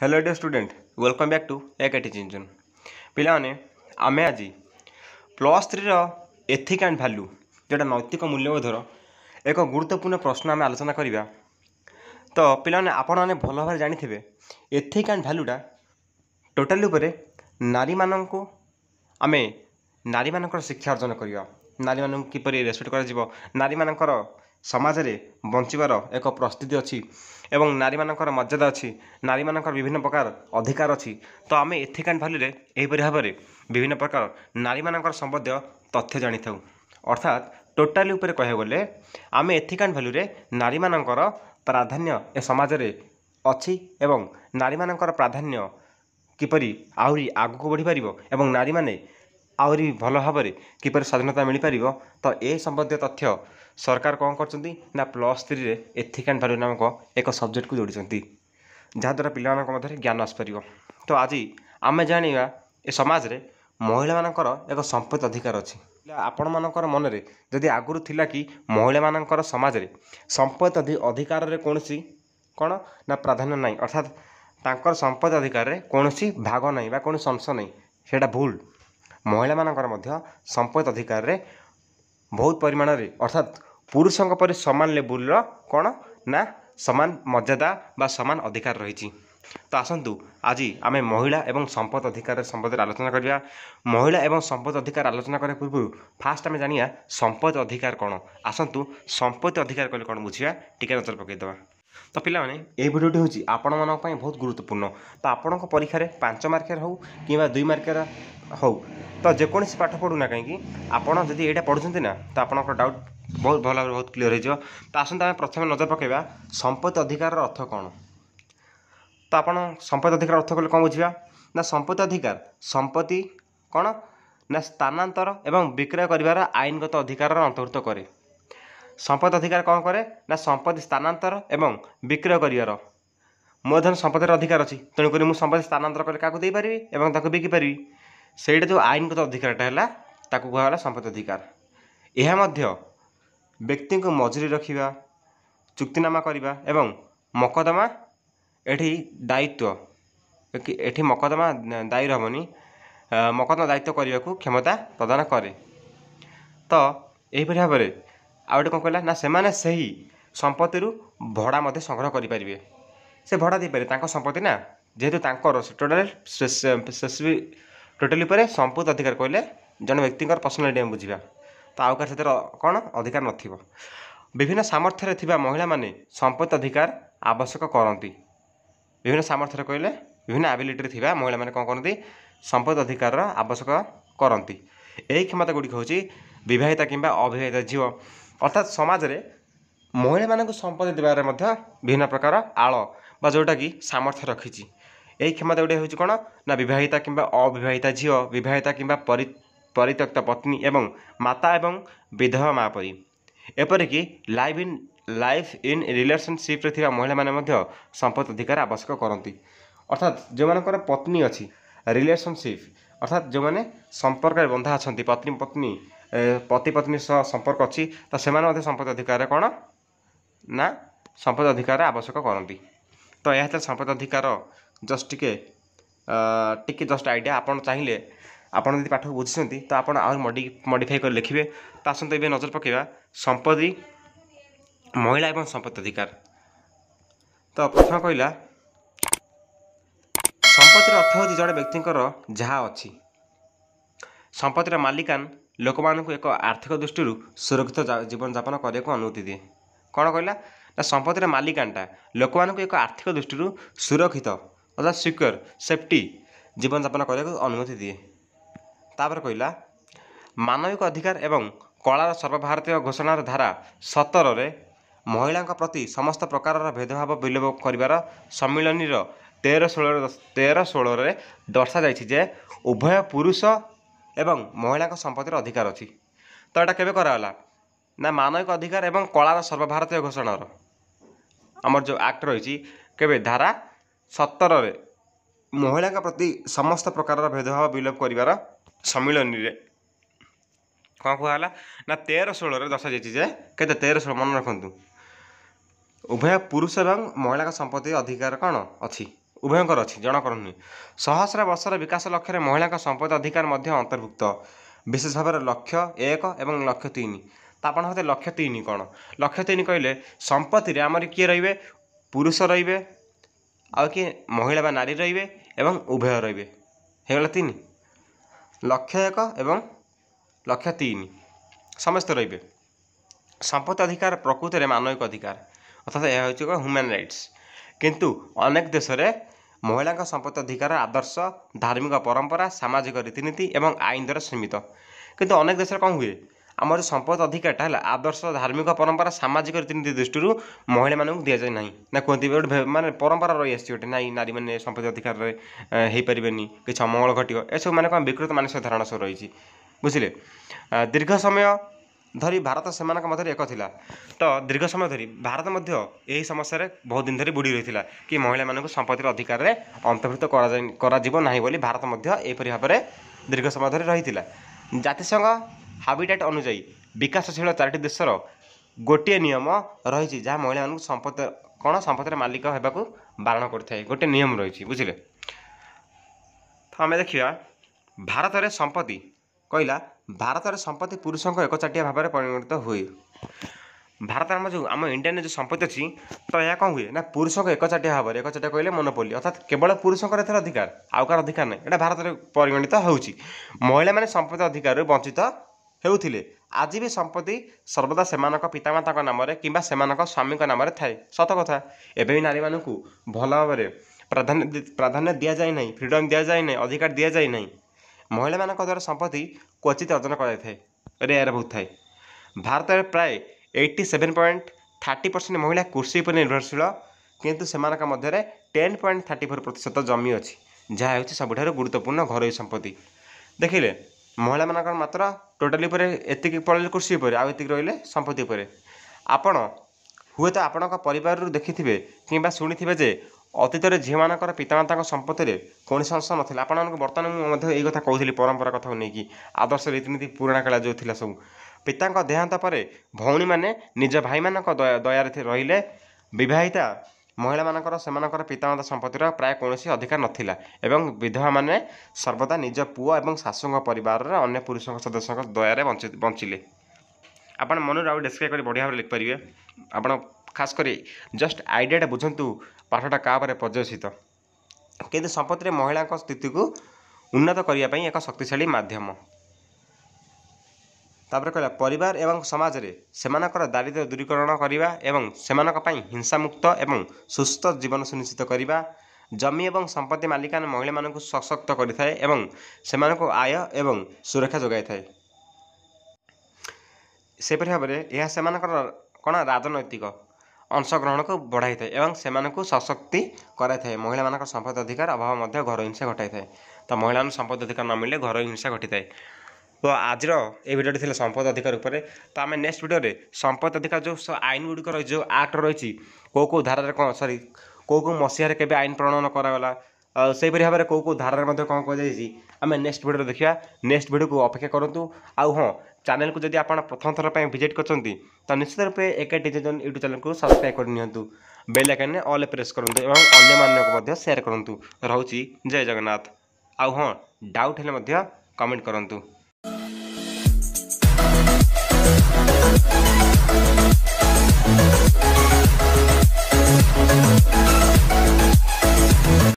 hello the student welcome back to ଏକାଠି ଚିଞ୍ଚନ ପିଲାମାନେ ଆମେ ଆଜି ପ୍ଲସ୍ ଥ୍ରୀର ଏଥିକ୍ ଆଣ୍ଡ ଭାଲ୍ୟୁ ଯେଉଁଟା ନୈତିକ ମୂଲ୍ୟବୋଧର ଏକ ଗୁରୁତ୍ୱପୂର୍ଣ୍ଣ ପ୍ରଶ୍ନ ଆମେ ଆଲୋଚନା କରିବା ତ ପିଲାମାନେ ଆପଣମାନେ ଭଲ ଭାବରେ ଜାଣିଥିବେ ଏଥିକ୍ ଆଣ୍ଡ ଭାଲ୍ୟୁଟା ଟୋଟାଲି ଉପରେ ନାରୀମାନଙ୍କୁ ଆମେ ନାରୀମାନଙ୍କର ଶିକ୍ଷା ଅର୍ଜନ କରିବା ନାରୀମାନଙ୍କୁ କିପରି ରେସ୍ପେକ୍ଟ କରାଯିବ ନାରୀମାନଙ୍କର ସମାଜରେ ବଞ୍ଚିବାର ଏକ ପ୍ରସ୍ତୁତି ଅଛି ଏବଂ ନାରୀମାନଙ୍କର ମର୍ଯ୍ୟାଦା ଅଛି ନାରୀମାନଙ୍କର ବିଭିନ୍ନ ପ୍ରକାର ଅଧିକାର ଅଛି ତ ଆମେ ଏଥିକାନ୍ ଭାଲ୍ୟୁରେ ଏହିପରି ଭାବରେ ବିଭିନ୍ନ ପ୍ରକାର ନାରୀମାନଙ୍କର ସମ୍ବନ୍ଧୀୟ ତଥ୍ୟ ଜାଣିଥାଉ ଅର୍ଥାତ୍ ଟୋଟାଲି ଉପରେ କହିବାକୁ ଗଲେ ଆମେ ଏଥିକାନ୍ ଭାଲ୍ୟୁରେ ନାରୀମାନଙ୍କର ପ୍ରାଧାନ୍ୟ ଏ ସମାଜରେ ଅଛି ଏବଂ ନାରୀମାନଙ୍କର ପ୍ରାଧାନ୍ୟ କିପରି ଆହୁରି ଆଗକୁ ବଢ଼ିପାରିବ ଏବଂ ନାରୀମାନେ ଆହୁରି ଭଲ ଭାବରେ କିପରି ସ୍ୱାଧୀନତା ମିଳିପାରିବ ତ ଏ ସମ୍ବନ୍ଧୀୟ ତଥ୍ୟ ସରକାର କ'ଣ କରିଛନ୍ତି ନା ପ୍ଲସ୍ ଥ୍ରୀରେ ଏଥିକ୍ ଆଣ୍ଡ ଭାଲ୍ୟୁ ନାମକ ଏକ ସବଜେକ୍ଟକୁ ଯୋଡ଼ିଛନ୍ତି ଯାହାଦ୍ୱାରା ପିଲାମାନଙ୍କ ମଧ୍ୟରେ ଜ୍ଞାନ ଆସିପାରିବ ତ ଆଜି ଆମେ ଜାଣିବା ଏ ସମାଜରେ ମହିଳାମାନଙ୍କର ଏକ ସମ୍ପତ୍ତି ଅଧିକାର ଅଛି ଆପଣମାନଙ୍କର ମନରେ ଯଦି ଆଗରୁ ଥିଲା କି ମହିଳାମାନଙ୍କର ସମାଜରେ ସମ୍ପତ୍ତି ଅଧିକାରରେ କୌଣସି କ'ଣ ନା ପ୍ରାଧାନ୍ୟ ନାହିଁ ଅର୍ଥାତ୍ ତାଙ୍କର ସମ୍ପତ୍ତି ଅଧିକାରରେ କୌଣସି ଭାଗ ନାହିଁ ବା କୌଣସି ଅଂଶ ନାହିଁ ସେଇଟା ଭୁଲ ମହିଳାମାନଙ୍କର ମଧ୍ୟ ସମ୍ପଦ ଅଧିକାରରେ ବହୁତ ପରିମାଣରେ ଅର୍ଥାତ୍ ପୁରୁଷଙ୍କ ପରି ସମାନ ଲେବୁଲ୍ର କ'ଣ ନା ସମାନ ମର୍ଯ୍ୟାଦା ବା ସମାନ ଅଧିକାର ରହିଛି ତ ଆସନ୍ତୁ ଆଜି ଆମେ ମହିଳା ଏବଂ ସମ୍ପଦ ଅଧିକାର ସମ୍ପଦରେ ଆଲୋଚନା କରିବା ମହିଳା ଏବଂ ସମ୍ପଦ ଅଧିକାର ଆଲୋଚନା କରିବା ପୂର୍ବରୁ ଫାଷ୍ଟ ଆମେ ଜାଣିବା ସମ୍ପଦ ଅଧିକାର କ'ଣ ଆସନ୍ତୁ ସମ୍ପତ୍ତି ଅଧିକାର କହିଲେ କ'ଣ ବୁଝିବା ଟିକେ ନଜର ପକାଇଦେବା ତ ପିଲାମାନେ ଏହି ଭିଡ଼ିଓଟି ହେଉଛି ଆପଣମାନଙ୍କ ପାଇଁ ବହୁତ ଗୁରୁତ୍ୱପୂର୍ଣ୍ଣ ତ ଆପଣଙ୍କ ପରୀକ୍ଷାରେ ପାଞ୍ଚ ମାର୍କର ହେଉ କିମ୍ବା ଦୁଇ ମାର୍କର ହେଉ ତ ଯେକୌଣସି ପାଠ ପଢ଼ୁନା କାହିଁକି ଆପଣ ଯଦି ଏଇଟା ପଢ଼ୁଛନ୍ତି ନା ତ ଆପଣଙ୍କର ଡାଉଟ୍ ବହୁତ ଭଲ ଭାବରେ ବହୁତ କ୍ଲିଅର୍ ହୋଇଯିବ ତ ଆସନ୍ତୁ ଆମେ ପ୍ରଥମେ ନଜର ପକାଇବା ସମ୍ପତ୍ତି ଅଧିକାରର ଅର୍ଥ କ'ଣ ତ ଆପଣ ସମ୍ପତ୍ତି ଅଧିକାର ଅର୍ଥ କଲେ କ'ଣ ବୁଝିବା ନା ସମ୍ପତ୍ତି ଅଧିକାର ସମ୍ପତ୍ତି କ'ଣ ନା ସ୍ଥାନାନ୍ତର ଏବଂ ବିକ୍ରୟ କରିବାର ଆଇନଗତ ଅଧିକାରର ଅନ୍ତର୍ଭୁକ୍ତ କରେ ସମ୍ପଦ ଅଧିକାର କ'ଣ କରେ ନା ସମ୍ପତ୍ତି ସ୍ଥାନାନ୍ତର ଏବଂ ବିକ୍ରୟ କରିବାର ମୋର ଧର ସମ୍ପତ୍ତିର ଅଧିକାର ଅଛି ତେଣୁକରି ମୁଁ ସମ୍ପତ୍ତି ସ୍ଥାନାନ୍ତର କରି କାହାକୁ ଦେଇପାରିବି ଏବଂ ତାକୁ ବିକିପାରିବି ସେଇଟା ଯେଉଁ ଆଇନଗତ ଅଧିକାରଟା ହେଲା ତାକୁ କୁହାଗଲା ସମ୍ପତ୍ତି ଅଧିକାର ଏହା ମଧ୍ୟ ବ୍ୟକ୍ତିଙ୍କୁ ମଜୁରୀ ରଖିବା ଚୁକ୍ତିନାମା କରିବା ଏବଂ ମକଦ୍ଦମା ଏଠି ଦାୟିତ୍ୱ ଏଠି ମକଦ୍ଦମା ଦାୟୀ ରହବନି ମକଦ୍ଦମା ଦାୟିତ୍ୱ କରିବାକୁ କ୍ଷମତା ପ୍ରଦାନ କରେ ତ ଏହିପରି ଭାବରେ ଆଉ ଗୋଟେ କ'ଣ କହିଲା ନା ସେମାନେ ସେହି ସମ୍ପତ୍ତିରୁ ଭଡ଼ା ମଧ୍ୟ ସଂଗ୍ରହ କରିପାରିବେ ସେ ଭଡ଼ା ଦେଇପାରିବେ ତାଙ୍କ ସମ୍ପତ୍ତି ନା ଯେହେତୁ ତାଙ୍କର ଟୋଟାଲ ଟୋଟାଲି ପରେ ସମ୍ପୃକ୍ତ ଅଧିକାର କହିଲେ ଜଣେ ବ୍ୟକ୍ତିଙ୍କର ପର୍ସନାଲିଟି ଆମେ ବୁଝିବା ତ ଆଉ କାହାର ସେଥିରେ କ'ଣ ଅଧିକାର ନଥିବ ବିଭିନ୍ନ ସାମର୍ଥ୍ୟରେ ଥିବା ମହିଳାମାନେ ସମ୍ପତ୍ତି ଅଧିକାର ଆବଶ୍ୟକ କରନ୍ତି ବିଭିନ୍ନ ସାମର୍ଥ୍ୟରେ କହିଲେ ବିଭିନ୍ନ ଆବିଲିଟିରେ ଥିବା ମହିଳାମାନେ କ'ଣ କରନ୍ତି ସମ୍ପତ୍ତି ଅଧିକାରର ଆବଶ୍ୟକ କରନ୍ତି ଏହି କ୍ଷମତା ଗୁଡ଼ିକ ହେଉଛି ବିବାହିତା କିମ୍ବା ଅବିବାହିତା ଝିଅ ଅର୍ଥାତ୍ ସମାଜରେ ମହିଳାମାନଙ୍କୁ ସମ୍ପତ୍ତି ଦେବାରେ ମଧ୍ୟ ବିଭିନ୍ନ ପ୍ରକାର ଆଳ ବା ଯେଉଁଟାକି ସାମର୍ଥ୍ୟ ରଖିଛି ଏହି କ୍ଷମତା ଗୁଡ଼ିକ ହେଉଛି କ'ଣ ନା ବିବାହିତା କିମ୍ବା ଅବିବାହିତା ଝିଅ ବିବାହିତା କିମ୍ବା ପରି ପରିତ୍ୟକ୍ତ ପତ୍ନୀ ଏବଂ ମାତା ଏବଂ ବିଧବା ମା' ପରି ଏପରିକି ଲାଇଫ୍ ଇନ୍ ଲାଇଫ୍ ଇନ୍ ରିଲେସନସିପ୍ରେ ଥିବା ମହିଳାମାନେ ମଧ୍ୟ ସମ୍ପତ୍ତି ଅଧିକାର ଆବଶ୍ୟକ କରନ୍ତି ଅର୍ଥାତ୍ ଯେଉଁମାନଙ୍କର ପତ୍ନୀ ଅଛି ରିଲେସନସିପ୍ ଅର୍ଥାତ୍ ଯେଉଁମାନେ ସମ୍ପର୍କରେ ବନ୍ଧା ଅଛନ୍ତି ପତ୍ନୀ ପତ୍ନୀ ପତି ପତ୍ନୀ ସହ ସମ୍ପର୍କ ଅଛି ତ ସେମାନେ ମଧ୍ୟ ସମ୍ପତ୍ତି ଅଧିକାରରେ କ'ଣ ନା ସମ୍ପତ୍ତି ଅଧିକାରରେ ଆବଶ୍ୟକ କରନ୍ତି ତ ଏହା ହେଲା ସମ୍ପତ୍ତି ଅଧିକାର ଜଷ୍ଟ ଟିକେ ଟିକେ ଜଷ୍ଟ ଆଇଡ଼ିଆ ଆପଣ ଚାହିଁଲେ ଆପଣ ଯଦି ପାଠକୁ ବୁଝିଛନ୍ତି ତ ଆପଣ ଆହୁରି ମଡି ମଡିଫାଏ କରି ଲେଖିବେ ତା ସହିତ ଏବେ ନଜର ପକାଇବା ସମ୍ପତ୍ତି ମହିଳା ଏବଂ ସମ୍ପତ୍ତି ଅଧିକାର ତ ପ୍ରଥମ କହିଲା ସମ୍ପତ୍ତିର ଅର୍ଥ ହେଉଛି ଜଣେ ବ୍ୟକ୍ତିଙ୍କର ଯାହା ଅଛି ସମ୍ପତ୍ତିର ମାଲିକାନ ଲୋକମାନଙ୍କୁ ଏକ ଆର୍ଥିକ ଦୃଷ୍ଟିରୁ ସୁରକ୍ଷିତ ଜୀବନଯାପନ କରିବାକୁ ଅନୁମତି ଦିଏ କ'ଣ କହିଲା ନା ସମ୍ପତ୍ତିର ମାଲିକାଣ୍ଟା ଲୋକମାନଙ୍କୁ ଏକ ଆର୍ଥିକ ଦୃଷ୍ଟିରୁ ସୁରକ୍ଷିତ ଅର୍ଥାତ୍ ସିକ୍ୟୁର ସେଫ୍ଟି ଜୀବନଯାପନ କରିବାକୁ ଅନୁମତି ଦିଏ ତାପରେ କହିଲା ମାନବିକ ଅଧିକାର ଏବଂ କଳାର ସର୍ବଭାରତୀୟ ଘୋଷଣାର ଧାରା ସତରରେ ମହିଳାଙ୍କ ପ୍ରତି ସମସ୍ତ ପ୍ରକାରର ଭେଦଭାବ ବିଲୋପ କରିବାର ସମ୍ମିଳନୀର ତେର ଷୋହଳ ତେର ଷୋହଳରେ ଦର୍ଶାଯାଇଛି ଯେ ଉଭୟ ପୁରୁଷ ଏବଂ ମହିଳାଙ୍କ ସମ୍ପତ୍ତିର ଅଧିକାର ଅଛି ତ ଏଇଟା କେବେ କରାଗଲା ନା ମାନବିକ ଅଧିକାର ଏବଂ କଳାର ସର୍ବଭାରତୀୟ ଘୋଷଣାର ଆମର ଯେଉଁ ଆକ୍ଟ ରହିଛି କେବେ ଧାରା ସତରରେ ମହିଳାଙ୍କ ପ୍ରତି ସମସ୍ତ ପ୍ରକାରର ଭେଦଭାବ ବିଲୋପ କରିବାର ସମ୍ମିଳନୀରେ କ'ଣ କୁହାଗଲା ନା ତେର ଷୋହଳରେ ଦର୍ଶାଯାଇଛି ଯେ କେତେ ତେର ଷୋହଳ ମନେ ରଖନ୍ତୁ ଉଭୟ ପୁରୁଷ ଏବଂ ମହିଳାଙ୍କ ସମ୍ପତ୍ତି ଅଧିକାର କ'ଣ ଅଛି ଉଭୟଙ୍କର ଅଛି ଜଣଙ୍କର ନୁହେଁ ସହସ୍ର ବର୍ଷର ବିକାଶ ଲକ୍ଷ୍ୟରେ ମହିଳାଙ୍କ ସମ୍ପଦ ଅଧିକାର ମଧ୍ୟ ଅନ୍ତର୍ଭୁକ୍ତ ବିଶେଷ ଭାବରେ ଲକ୍ଷ୍ୟ ଏକ ଏବଂ ଲକ୍ଷ୍ୟ ତିନି ତ ଆପଣ ହେଉଛନ୍ତି ଲକ୍ଷ୍ୟ ତିନି କ'ଣ ଲକ୍ଷ୍ୟ ତିନି କହିଲେ ସମ୍ପତ୍ତିରେ ଆମର କିଏ ରହିବେ ପୁରୁଷ ରହିବେ ଆଉ କିଏ ମହିଳା ବା ନାରୀ ରହିବେ ଏବଂ ଉଭୟ ରହିବେ ହେଇଗଲା ତିନି ଲକ୍ଷ୍ୟ ଏକ ଏବଂ ଲକ୍ଷ୍ୟ ତିନି ସମସ୍ତେ ରହିବେ ସମ୍ପତ୍ତି ଅଧିକାର ପ୍ରକୃତରେ ମାନବିକ ଅଧିକାର ଅର୍ଥାତ୍ ଏହା ହେଉଛି ଏକ ହ୍ୟୁମାନ୍ ରାଇଟ୍ସ କିନ୍ତୁ ଅନେକ ଦେଶରେ ମହିଳାଙ୍କ ସମ୍ପତ୍ତି ଅଧିକାର ଆଦର୍ଶ ଧାର୍ମିକ ପରମ୍ପରା ସାମାଜିକ ରୀତିନୀତି ଏବଂ ଆଇନ ଦ୍ୱାରା ସୀମିତ କିନ୍ତୁ ଅନେକ ଦେଶରେ କ'ଣ ହୁଏ ଆମର ସମ୍ପଦ ଅଧିକାରଟା ହେଲା ଆଦର୍ଶ ଧାର୍ମିକ ପରମ୍ପରା ସାମାଜିକ ରୀତିନୀତି ଦୃଷ୍ଟିରୁ ମହିଳାମାନଙ୍କୁ ଦିଆଯାଏ ନାହିଁ ନା କୁହନ୍ତି ଗୋଟେ ମାନେ ପରମ୍ପରା ରହିଆସିଛି ଗୋଟେ ନାଇଁ ନାରୀମାନେ ସମ୍ପତ୍ତି ଅଧିକାରରେ ହୋଇପାରିବେନି କିଛି ଅମଙ୍ଗଳ ଘଟିବ ଏସବୁ ମାନେ କ'ଣ ବିକୃତ ମାନସିକ ଧାରଣା ସବୁ ରହିଛି ବୁଝିଲେ ଦୀର୍ଘ ସମୟ ଧରି ଭାରତ ସେମାନଙ୍କ ମଧ୍ୟରେ ଏକ ଥିଲା ତ ଦୀର୍ଘ ସମୟ ଧରି ଭାରତ ମଧ୍ୟ ଏହି ସମସ୍ୟାରେ ବହୁତ ଦିନ ଧରି ବୁଡ଼ି ରହିଥିଲା କି ମହିଳାମାନଙ୍କୁ ସମ୍ପତ୍ତିର ଅଧିକାରରେ ଅନ୍ତର୍ଭୁକ୍ତ କରାଯାଇ କରାଯିବ ନାହିଁ ବୋଲି ଭାରତ ମଧ୍ୟ ଏହିପରି ଭାବରେ ଦୀର୍ଘ ସମୟ ଧରି ରହିଥିଲା ଜାତିସଂଘ ହାବିଟାଟ୍ ଅନୁଯାୟୀ ବିକାଶଶୀଳ ଚାରିଟି ଦେଶର ଗୋଟିଏ ନିୟମ ରହିଛି ଯାହା ମହିଳାମାନଙ୍କୁ ସମ୍ପତ୍ତି କ'ଣ ସମ୍ପତ୍ତିର ମାଲିକ ହେବାକୁ ବାରଣ କରିଥାଏ ଗୋଟିଏ ନିୟମ ରହିଛି ବୁଝିଲେ ତ ଆମେ ଦେଖିବା ଭାରତରେ ସମ୍ପତ୍ତି କହିଲା ଭାରତରେ ସମ୍ପତ୍ତି ପୁରୁଷଙ୍କ ଏକଚାଟିଆ ଭାବରେ ପରିଗଣିତ ହୁଏ ଭାରତରେ ଆମ ଯେଉଁ ଆମ ଇଣ୍ଡିଆନ୍ ଯେଉଁ ସମ୍ପତ୍ତି ଅଛି ତ ଏହା କ'ଣ ହୁଏ ନା ପୁରୁଷଙ୍କ ଏକଚାଟିଆ ଭାବରେ ଏକଚାଟିଆ କହିଲେ ମନୋପଲି ଅର୍ଥାତ କେବଳ ପୁରୁଷଙ୍କର ଏଥିରେ ଅଧିକାର ଆଉ କାହାର ଅଧିକାର ନାହିଁ ଏଇଟା ଭାରତରେ ପରିଗଣିତ ହେଉଛି ମହିଳାମାନେ ସମ୍ପତ୍ତି ଅଧିକାରରୁ ବଞ୍ଚିତ ହେଉଥିଲେ ଆଜି ବି ସମ୍ପତ୍ତି ସର୍ବଦା ସେମାନଙ୍କ ପିତାମାତାଙ୍କ ନାମରେ କିମ୍ବା ସେମାନଙ୍କ ସ୍ୱାମୀଙ୍କ ନାମରେ ଥାଏ ସତ କଥା ଏବେ ବି ନାରୀମାନଙ୍କୁ ଭଲ ଭାବରେ ପ୍ରାଧାନ୍ୟ ପ୍ରାଧାନ୍ୟ ଦିଆଯାଏ ନାହିଁ ଫ୍ରିଡ଼ମ୍ ଦିଆଯାଏ ନାହିଁ ଅଧିକାର ଦିଆଯାଏ ନାହିଁ ମହିଳାମାନଙ୍କ ଦ୍ୱାରା ସମ୍ପତ୍ତି କ୍ୱଚିତ ଅର୍ଜନ କରାଯାଇଥାଏ ରେୟାର ବହୁତ ଥାଏ ଭାରତରେ ପ୍ରାୟ eighty seven point thirty percent ମହିଳା କୃଷି ଉପରେ ନିର୍ଭରଶୀଳ କିନ୍ତୁ ସେମାନଙ୍କ ମଧ୍ୟରେ ଟେନ୍ ପଏଣ୍ଟ ଥାର୍ଟି ଫୋର୍ ପ୍ରତିଶତ ଜମି ଅଛି ଯାହା ହେଉଛି ସବୁଠାରୁ ଗୁରୁତ୍ୱପୂର୍ଣ୍ଣ ଘରୋଇ ସମ୍ପତ୍ତି ଦେଖିଲେ ମହିଳାମାନଙ୍କର ମାତ୍ର ଟୋଟାଲି ଉପରେ ଏତିକି ପଳେଇଲେ କୃଷି ଉପରେ ଆଉ ଏତିକି ରହିଲେ ସମ୍ପତ୍ତି ଉପରେ ଆପଣ ହୁଏତ ଆପଣଙ୍କ ପରିବାରରୁ ଦେଖିଥିବେ କିମ୍ବା ଶୁଣିଥିବେ ଯେ ଅତୀତରେ ଝିଅମାନଙ୍କର ପିତାମାତାଙ୍କ ସମ୍ପତ୍ତିରେ କୌଣସି ଅଂଶ ନଥିଲା ଆପଣମାନଙ୍କୁ ବର୍ତ୍ତମାନ ମୁଁ ମଧ୍ୟ ଏଇ କଥା କହୁଥିଲି ପରମ୍ପରା କଥାକୁ ନେଇକି ଆଦର୍ଶ ରୀତିନୀତି ପୁରୁଣା କାଳିଆ ଯେଉଁ ଥିଲା ସବୁ ପିତାଙ୍କ ଦେହାନ୍ତ ପରେ ଭଉଣୀମାନେ ନିଜ ଭାଇମାନଙ୍କ ଦୟାରେ ରହିଲେ ବିବାହିତା ମହିଳାମାନଙ୍କର ସେମାନଙ୍କର ପିତାମାତା ସମ୍ପତ୍ତିର ପ୍ରାୟ କୌଣସି ଅଧିକାର ନଥିଲା ଏବଂ ବିଧବାମାନେ ସର୍ବଦା ନିଜ ପୁଅ ଏବଂ ଶାଶୁଙ୍କ ପରିବାରର ଅନ୍ୟ ପୁରୁଷଙ୍କ ସଦସ୍ୟଙ୍କ ଦୟାରେ ବଞ୍ଚିଲେ ଆପଣ ମନରୁ ଆଉ ଡେସ୍କ୍ରାଇବ୍ କରି ବଢ଼ିଆ ଭାବରେ ଲେଖିପାରିବେ ଆପଣ ଖାସ୍ କରି ଜଷ୍ଟ ଆଇଡ଼ିଆଟା ବୁଝନ୍ତୁ ପାଠଟା କାହା ଉପରେ ପ୍ରଦର୍ଶିତ କିନ୍ତୁ ସମ୍ପତ୍ତିରେ ମହିଳାଙ୍କ ସ୍ଥିତିକୁ ଉନ୍ନତ କରିବା ପାଇଁ ଏକ ଶକ୍ତିଶାଳୀ ମାଧ୍ୟମ ତାପରେ କହିଲା ପରିବାର ଏବଂ ସମାଜରେ ସେମାନଙ୍କର ଦାରିଦ୍ର୍ୟ ଦୂରୀକରଣ କରିବା ଏବଂ ସେମାନଙ୍କ ପାଇଁ ହିଂସାମୁକ୍ତ ଏବଂ ସୁସ୍ଥ ଜୀବନ ସୁନିଶ୍ଚିତ କରିବା ଜମି ଏବଂ ସମ୍ପତ୍ତି ମାଲିକାନ ମହିଳାମାନଙ୍କୁ ସଶକ୍ତ କରିଥାଏ ଏବଂ ସେମାନଙ୍କୁ ଆୟ ଏବଂ ସୁରକ୍ଷା ଯୋଗାଇଥାଏ ସେହିପରି ଭାବରେ ଏହା ସେମାନଙ୍କର କ'ଣ ରାଜନୈତିକ ଅଂଶଗ୍ରହଣକୁ ବଢ଼ାଇଥାଏ ଏବଂ ସେମାନଙ୍କୁ ସଶକ୍ତି କରାଇଥାଏ ମହିଳାମାନଙ୍କର ସମ୍ପଦ ଅଧିକାର ଅଭାବ ମଧ୍ୟ ଘରୋଇ ହିଂସା ଘଟାଇଥାଏ ତ ମହିଳାମାନଙ୍କୁ ସମ୍ପଦ ଅଧିକାର ନ ମିଳିଲେ ଘରୋଇ ହିଂସା ଘଟିଥାଏ ତ ଆଜିର ଏ ଭିଡ଼ିଓଟି ଥିଲା ସମ୍ପଦ ଅଧିକାର ଉପରେ ତ ଆମେ ନେକ୍ସଟ ଭିଡ଼ିଓରେ ସମ୍ପଦ ଅଧିକାର ଯେଉଁ ଆଇନ ଗୁଡ଼ିକ ରହିଛି ଯେଉଁ ଆକ୍ଟ ରହିଛି କେଉଁ କେଉଁ ଧାରାରେ କ'ଣ ସରି କେଉଁ କେଉଁ ମସିହାରେ କେବେ ଆଇନ ପ୍ରଣୟନ କରାଗଲା ସେହିପରି ଭାବରେ କେଉଁ କେଉଁ ଧାରାରେ ମଧ୍ୟ କ'ଣ କୁହାଯାଇଛି ଆମେ ନେକ୍ସଟ ଭିଡ଼ିଓରେ ଦେଖିବା ନେକ୍ସଟ ଭିଡ଼ିଓକୁ ଅପେକ୍ଷା କରନ୍ତୁ ଆଉ ହଁ चैनल को जदि आप प्रथम थर पर भिजिट करते निश्चित रूप एक डिजाइन यूट्यूब चैनल को सब्सक्राइब करनी बेल आकन अल प्रेस करूँ और अन्य सेयार करूँ रोची जय जगन्नाथ आउ हाँ डाउट हेले कमेंट करूँ